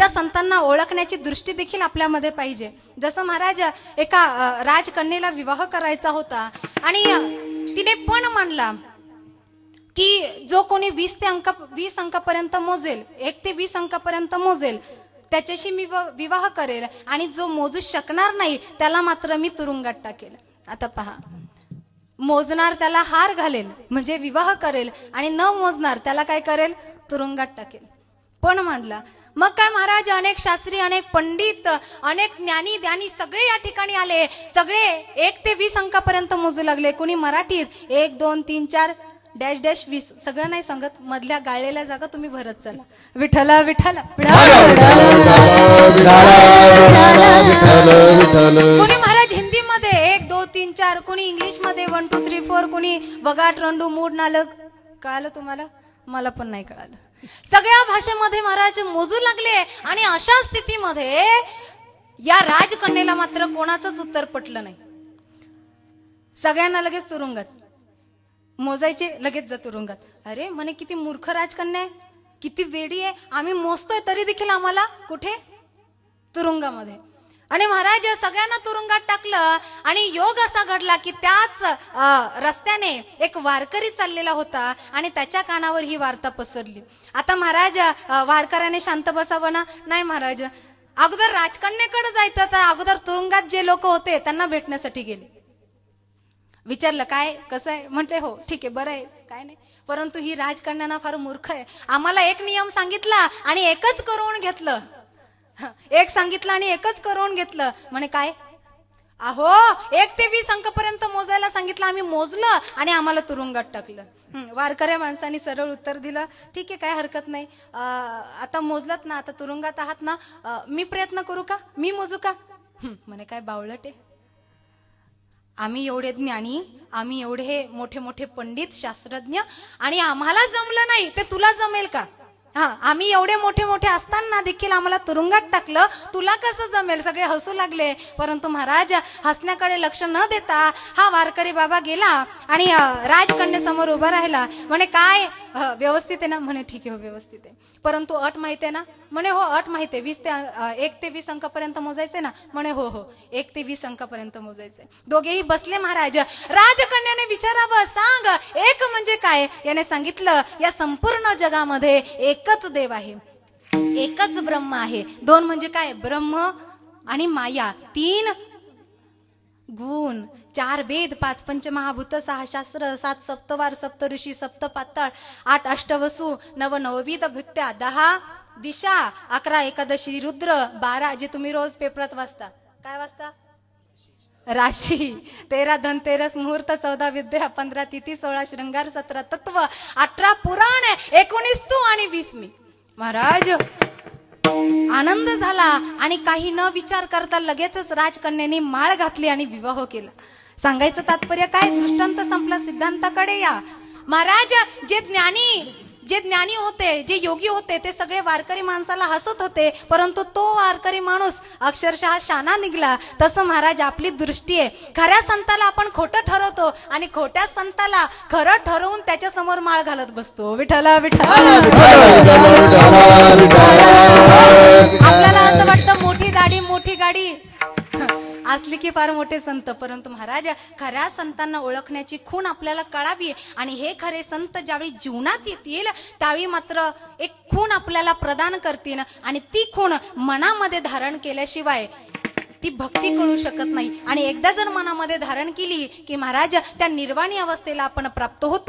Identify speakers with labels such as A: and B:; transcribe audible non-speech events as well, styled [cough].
A: त्या संतांना ओळखण्याची दृष्टी देखील आपल्यामध्ये पाहिजे जसं महाराज एका राजकन्येला विवाह करायचा होता आणि तिने पण मानला की जो कोणी वीस ते अंक वीस अंकापर्यंत मोजेल एक ते वीस अंकापर्यंत मोजेल त्याच्याशी मी विवाह करेल आणि जो मोजू शकणार नाही त्याला मात्र मी तुरुंगात टाकेल आता पहा मोजणार त्याला हार घालेल म्हणजे विवाह करेल आणि न मोजणार त्याला काय करेल तुरुंगात टाकेल पण मांडला मग काय महाराज अनेक शास्त्री अनेक पंडित अनेक ज्ञानी ज्ञानी सगळे या ठिकाणी आले सगळे एक ते वीस अंकापर्यंत मोजू लागले कोणी मराठीत एक दोन तीन चार डॅश डॅश वीस सगळं नाही सांगत मधल्या गाळलेल्या जागा तुम्ही भरत चला विठला विठला कोणी महाराज हिंदी मध्ये एक दोन तीन चार कोणी मध्ये वन टू थ्री फोर कोणी बगाट रंडू मूड नालक कळालं तुम्हाला मला पण नाही कळालं
B: सगळ्या भाषेमध्ये महाराज मोजू
A: लागले आणि अशा स्थितीमध्ये या राजकन्येला मात्र कोणाचंच उत्तर पटलं नाही सगळ्यांना लगेच तुरुंगात मोजायचे लगेच जा तुरुंगात अरे म्हणे किती मूर्ख राजकन्या किती वेडी आहे आम्ही मोजतोय तरी देखील आम्हाला कुठे तुरुंगामध्ये आणि महाराज सगळ्यांना तुरुंगात टाकलं आणि योग असा घडला की त्याच रस्त्याने एक वारकरी चाललेला होता आणि त्याच्या कानावर ही वार्ता पसरली आता महाराज वारकऱ्याने शांत बसावं ना नाही महाराज अगोदर राजकन्याकडे जायचं तर अगोदर तुरुंगात जे लोक होते त्यांना भेटण्यासाठी गेले विचारलं काय कसं आहे म्हटले हो ठीक आहे बरं आहे काय नाही परंतु ही राजकन्याना फार मूर्ख आहे आम्हाला एक नियम सांगितला आणि एकच करून घेतलं [laughs] एक सांगितलं आणि एकच करून घेतलं म्हणे काय अहो एक ते वीस पर्यंत मोजायला सांगितलं आम्ही मोजलं आणि आम्हाला तुरुंगात टाकलं वारकऱ्या माणसाने सरळ उत्तर दिलं ठीक आहे काय हरकत नाही आता मोजलात ना आता तुरुंगात आहात ना मी प्रयत्न करू का मी मोजू का म्हणे काय बावळट आम्ही एवढे ज्ञानी आम्ही एवढे मोठे मोठे पंडित शास्त्रज्ञ आणि आम्हाला जमलं नाही ते तुला जमेल का हा आम्ही एवढे मोठे मोठे असताना देखील आम्हाला तुरुंगात टाकलं तुला कसं जमेल सगळे हसू लागले परंतु महाराज हसण्याकडे लक्ष न देता हा वारकरी बाबा गेला आणि राजकन्यासमोर उभा राहिला म्हणे काय व्यवस्थित आहे ना म्हणे ठीक आहे हो व्यवस्थित आहे परंतु अट माहिती आहे ना म्हणे हो अट माहिती आहे वीस ते एक ते वीस अंकापर्यंत मोजायचे ना म्हणे हो हो एक ते वीस अंकापर्यंत मोजायचे दोघेही बसले महाराज राजकन्याने विचारावं सांग एक म्हणजे काय याने सांगितलं या संपूर्ण जगामध्ये एकच देव आहे एकच ब्रह्म आहे दोन म्हणजे काय ब्रह्म आणि माया तीन गुण चार वेद पाच पंचमहाभूत सहा शास्त्र सात सप्तवार सप्त ऋषी सप्त पातळ आठ अष्टवसू नव नवविध भुत्या दहा दिशा अकरा एकादशी रुद्र बारा जे तुम्ही रोज पेपरात वाचता काय वाचता राशी तेरा धनतेरस मुहूर्त चौदा विद्या पंधरा तिथी सोळा श्रृंगार सतरा तत्व अठरा पुराण एकोणीस तू आणि वीस मी महाराज आनंद झाला आणि काही न विचार करता लगेचच राजकन्याने माळ घातली आणि विवाह केला सांगायचं तात्पर्य काय दृष्टांत संपला सिद्धांताकडे या महाराज जे ज्ञानी जे ज्ञानी होते जे योगी होते ते सगळे वारकरी माणसाला हसत होते परंतु तो वारकरी माणूस अक्षरशः शाना निघला तसं महाराज आपली दृष्टी आहे खऱ्या संताला आपण खोटं ठरवतो आणि खोट्या संताला खरं ठरवून त्याच्यासमोर माळ घालत बसतो विठला विठला आपल्याला असं वाटतं मोठी दाढी मोठी गाडी असले की फार मोठे संत परंतु महाराज खऱ्या संतांना ओळखण्याची खूण आपल्याला कळावी आणि हे खरे संत ज्यावेळी जीवनात येतील त्यावेळी मात्र एक खूण आपल्याला प्रदान करतील आणि ती खूण मनामध्ये धारण केल्याशिवाय ती भक्ती कळू शकत नाही आणि एकदा जर मनामध्ये धारण केली की महाराज त्या निर्वाणी अवस्थेला आपण प्राप्त होतो